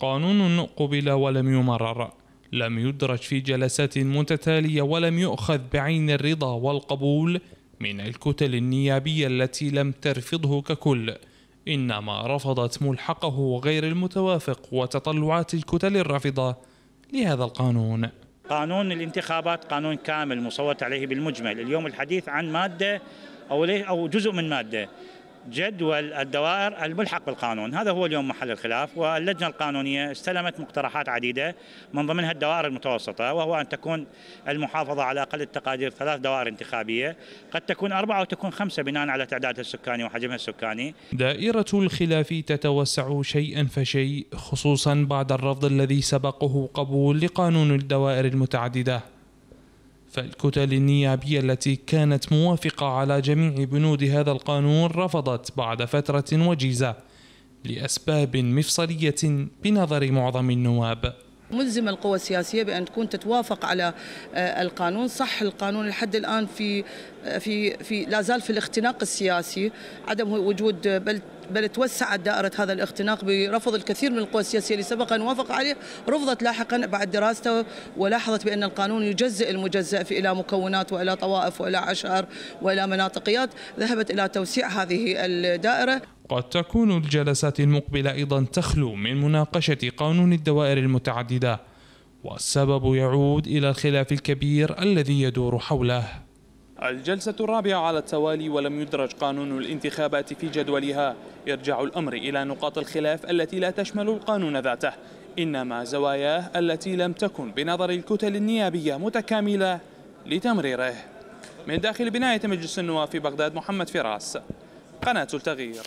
قانون قبل ولم يمرر لم يدرج في جلسات متتالية ولم يؤخذ بعين الرضا والقبول من الكتل النيابية التي لم ترفضه ككل إنما رفضت ملحقه وغير المتوافق وتطلعات الكتل الرافضة لهذا القانون قانون الانتخابات قانون كامل مصوت عليه بالمجمل اليوم الحديث عن مادة أو, أو جزء من مادة جدول الدوائر الملحق بالقانون هذا هو اليوم محل الخلاف واللجنة القانونية استلمت مقترحات عديدة من ضمنها الدوائر المتوسطة وهو أن تكون المحافظة على أقل التقادير ثلاث دوائر انتخابية قد تكون أربعة أو تكون خمسة بناء على تعدادها السكاني وحجمها السكاني دائرة الخلاف تتوسع شيئا فشيء خصوصا بعد الرفض الذي سبقه قبول لقانون الدوائر المتعددة فالكتل النيابية التي كانت موافقة على جميع بنود هذا القانون رفضت بعد فترة وجيزة لأسباب مفصلية بنظر معظم النواب ملزم القوى السياسيه بان تكون تتوافق على آه، القانون، صح القانون لحد الان في آه، في في لا زال في الاختناق السياسي، عدم وجود بل بل توسعت دائرة هذا الاختناق برفض الكثير من القوى السياسية اللي سبق أن وافق عليه رفضت لاحقا بعد دراسته ولاحظت بأن القانون يجزئ المجزأ في إلى مكونات وإلى طوائف وإلى عشائر وإلى مناطقيات ذهبت إلى توسيع هذه الدائرة قد تكون الجلسات المقبلة أيضا تخلو من مناقشة قانون الدوائر المتعددة والسبب يعود إلى الخلاف الكبير الذي يدور حوله الجلسة الرابعة على التوالي ولم يدرج قانون الانتخابات في جدولها يرجع الأمر إلى نقاط الخلاف التي لا تشمل القانون ذاته إنما زواياه التي لم تكن بنظر الكتل النيابية متكاملة لتمريره من داخل بناية مجلس النواب في بغداد محمد فراس قناة التغيير